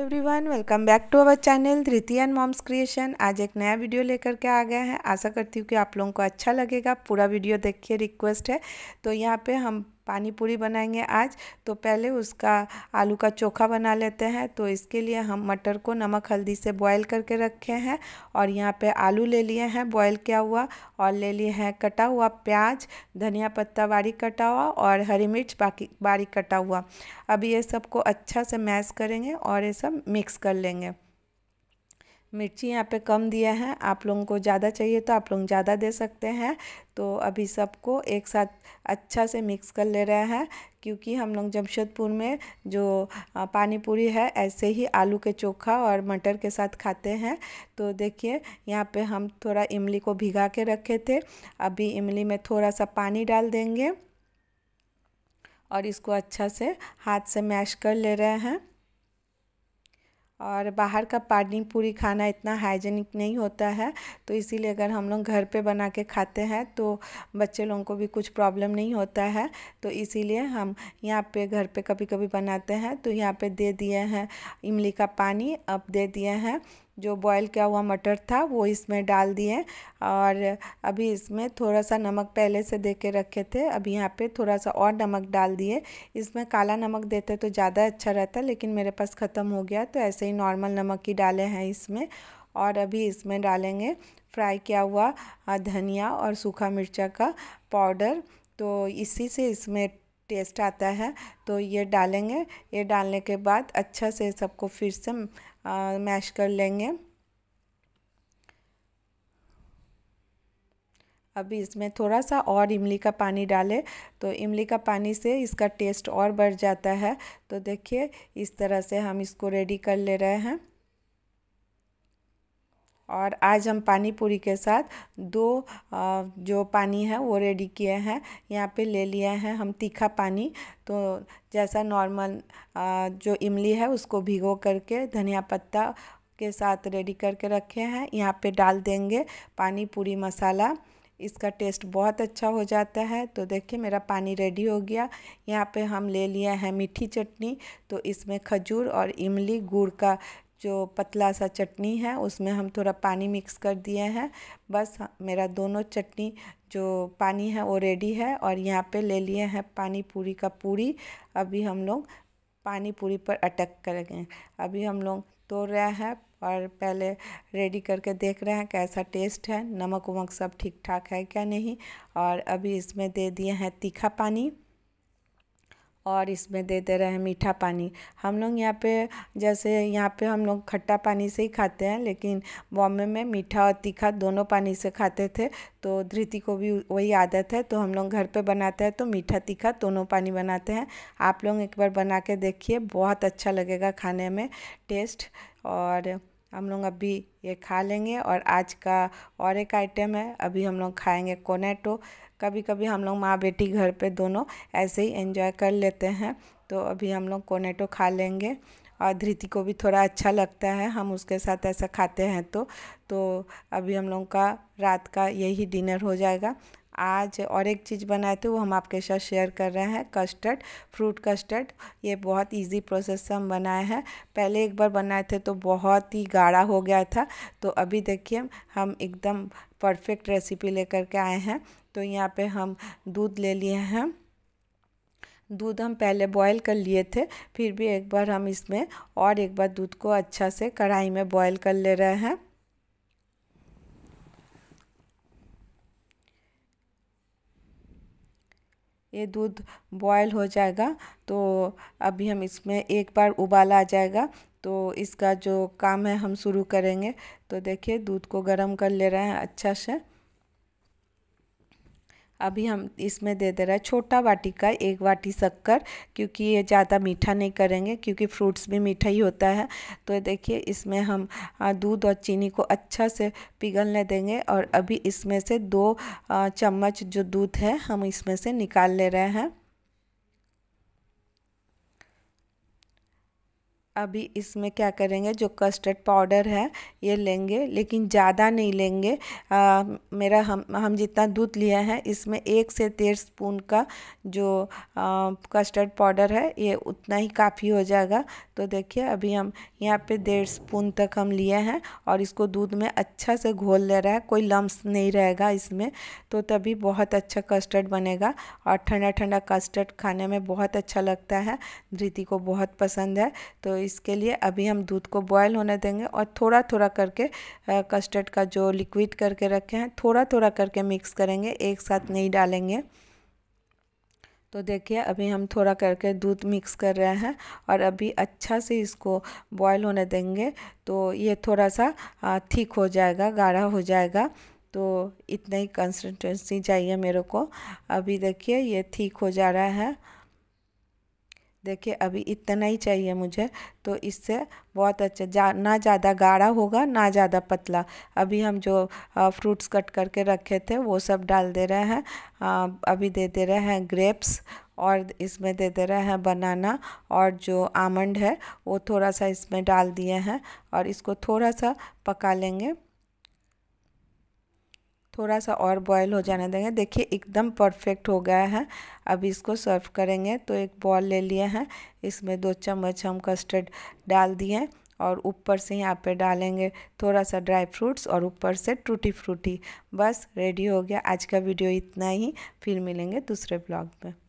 everyone welcome back to our channel Dhriti and mom's creation आज एक नया वीडियो लेकर के आ गए हैं आशा करती हूँ कि आप लोगों को अच्छा लगेगा पूरा वीडियो देखिए रिक्वेस्ट है तो यहाँ पे हम पानी पूरी बनाएंगे आज तो पहले उसका आलू का चोखा बना लेते हैं तो इसके लिए हम मटर को नमक हल्दी से बॉयल करके रखे हैं और यहाँ पे आलू ले लिए हैं बॉयल किया हुआ और ले लिए हैं कटा हुआ प्याज धनिया पत्ता बारीक कटा हुआ और हरी मिर्च बाकी बारीक कटा हुआ अब ये सबको अच्छा से मैश करेंगे और ये सब मिक्स कर लेंगे मिर्ची यहाँ पे कम दिया है आप लोगों को ज़्यादा चाहिए तो आप लोग ज़्यादा दे सकते हैं तो अभी सबको एक साथ अच्छा से मिक्स कर ले रहे हैं क्योंकि हम लोग जमशेदपुर में जो पानी पूरी है ऐसे ही आलू के चोखा और मटर के साथ खाते हैं तो देखिए यहाँ पे हम थोड़ा इमली को भिगा के रखे थे अभी इमली में थोड़ा सा पानी डाल देंगे और इसको अच्छा से हाथ से मैश कर ले रहे हैं और बाहर का पानी पूरी खाना इतना हाइजेनिक नहीं होता है तो इसीलिए अगर हम लोग घर पे बना के खाते हैं तो बच्चे लोगों को भी कुछ प्रॉब्लम नहीं होता है तो इसीलिए हम यहाँ पे घर पे कभी कभी बनाते हैं तो यहाँ पे दे दिए हैं इमली का पानी अब दे दिए हैं जो बॉयल किया हुआ मटर था वो इसमें डाल दिए और अभी इसमें थोड़ा सा नमक पहले से दे के रखे थे अभी यहाँ पे थोड़ा सा और नमक डाल दिए इसमें काला नमक देते तो ज़्यादा अच्छा रहता लेकिन मेरे पास ख़त्म हो गया तो ऐसे ही नॉर्मल नमक ही डाले हैं इसमें और अभी इसमें डालेंगे फ्राई किया हुआ धनिया और सूखा मिर्चा का पाउडर तो इसी से इसमें टेस्ट आता है तो ये डालेंगे ये डालने के बाद अच्छा से सबको फिर से मैश कर लेंगे अभी इसमें थोड़ा सा और इमली का पानी डालें तो इमली का पानी से इसका टेस्ट और बढ़ जाता है तो देखिए इस तरह से हम इसको रेडी कर ले रहे हैं और आज हम पानी पूरी के साथ दो जो पानी है वो रेडी किए हैं यहाँ पे ले लिए हैं हम तीखा पानी तो जैसा नॉर्मल जो इमली है उसको भिगो करके धनिया पत्ता के साथ रेडी करके रखे हैं यहाँ पे डाल देंगे पानी पूरी मसाला इसका टेस्ट बहुत अच्छा हो जाता है तो देखिए मेरा पानी रेडी हो गया यहाँ पे हम ले लिया है मीठी चटनी तो इसमें खजूर और इमली गुड़ का जो पतला सा चटनी है उसमें हम थोड़ा पानी मिक्स कर दिए हैं बस मेरा दोनों चटनी जो पानी है वो रेडी है और यहाँ पे ले लिए हैं पानी पूरी का पूरी अभी हम लोग पानी पूरी पर अटक कर गए अभी हम लोग तोड़ रहे हैं और पहले रेडी करके देख रहे हैं कैसा टेस्ट है नमक उमक सब ठीक ठाक है क्या नहीं और अभी इसमें दे दिए हैं तीखा पानी और इसमें दे दे रहे हैं मीठा पानी हम लोग यहाँ पे जैसे यहाँ पे हम लोग खट्टा पानी से ही खाते हैं लेकिन बॉम्बे में मीठा और तीखा दोनों पानी से खाते थे तो धृति को भी वही आदत है तो हम लोग घर पे बनाते हैं तो मीठा तीखा दोनों पानी बनाते हैं आप लोग एक बार बना के देखिए बहुत अच्छा लगेगा खाने में टेस्ट और हम लोग अभी ये खा लेंगे और आज का और एक आइटम है अभी हम लोग खाएंगे कोनेटो कभी कभी हम लोग माँ बेटी घर पे दोनों ऐसे ही एंजॉय कर लेते हैं तो अभी हम लोग कोनेटो खा लेंगे और धृति को भी थोड़ा अच्छा लगता है हम उसके साथ ऐसा खाते हैं तो तो अभी हम लोग का रात का यही डिनर हो जाएगा आज और एक चीज़ बनाए थे वो हम आपके साथ शेयर कर रहे हैं कस्टर्ड फ्रूट कस्टर्ड ये बहुत इजी प्रोसेस से हम बनाए हैं पहले एक बार बनाए थे तो बहुत ही गाढ़ा हो गया था तो अभी देखिए हम एकदम परफेक्ट रेसिपी लेकर के आए हैं तो यहाँ पे हम दूध ले लिए हैं दूध हम पहले बॉईल कर लिए थे फिर भी एक बार हम इसमें और एक बार दूध को अच्छा से कढ़ाई में बॉईल कर ले रहे हैं ये दूध बॉयल हो जाएगा तो अभी हम इसमें एक बार उबाल आ जाएगा तो इसका जो काम है हम शुरू करेंगे तो देखिए दूध को गर्म कर ले रहे हैं अच्छा से अभी हम इसमें दे दे रहे हैं छोटा वाटी का एक वाटी शक्कर क्योंकि ये ज़्यादा मीठा नहीं करेंगे क्योंकि फ्रूट्स भी मीठा ही होता है तो देखिए इसमें हम दूध और चीनी को अच्छा से पिघलने देंगे और अभी इसमें से दो चम्मच जो दूध है हम इसमें से निकाल ले रहे हैं अभी इसमें क्या करेंगे जो कस्टर्ड पाउडर है ये लेंगे लेकिन ज़्यादा नहीं लेंगे आ, मेरा हम हम जितना दूध लिया है इसमें एक से डेढ़ स्पून का जो आ, कस्टर्ड पाउडर है ये उतना ही काफ़ी हो जाएगा तो देखिए अभी हम यहाँ पे डेढ़ स्पून तक हम लिए हैं और इसको दूध में अच्छा से घोल ले रहा है कोई लम्स नहीं रहेगा इसमें तो तभी बहुत अच्छा कस्टर्ड बनेगा और ठंडा ठंडा कस्टर्ड खाने में बहुत अच्छा लगता है धृति को बहुत पसंद है तो इसके लिए अभी हम दूध को बॉयल होने देंगे और थोड़ा थोड़ा करके कस्टर्ड का जो लिक्विड करके रखे हैं थोड़ा थोड़ा करके मिक्स करेंगे एक साथ नहीं डालेंगे तो देखिए अभी हम थोड़ा करके दूध मिक्स कर रहे हैं और अभी अच्छा से इसको बॉयल होने देंगे तो ये थोड़ा सा ठीक हो जाएगा गाढ़ा हो जाएगा तो इतना ही कंसिस्टेंसी चाहिए मेरे को अभी देखिए ये ठीक हो जा रहा है देखिए अभी इतना ही चाहिए मुझे तो इससे बहुत अच्छा जा ना ज़्यादा गाढ़ा होगा ना ज़्यादा पतला अभी हम जो फ्रूट्स कट करके रखे थे वो सब डाल दे रहे हैं आ, अभी दे दे रहे हैं ग्रेप्स और इसमें दे दे रहे हैं बनाना और जो आमंड है वो थोड़ा सा इसमें डाल दिए हैं और इसको थोड़ा सा पका लेंगे थोड़ा सा और बॉयल हो जाने देंगे देखिए एकदम परफेक्ट हो गया है अब इसको सर्व करेंगे तो एक बॉल ले लिए हैं इसमें दो चम्मच हम कस्टर्ड डाल दिए और ऊपर से यहाँ पे डालेंगे थोड़ा सा ड्राई फ्रूट्स और ऊपर से टूटी फ्रूटी बस रेडी हो गया आज का वीडियो इतना ही फिर मिलेंगे दूसरे ब्लॉग में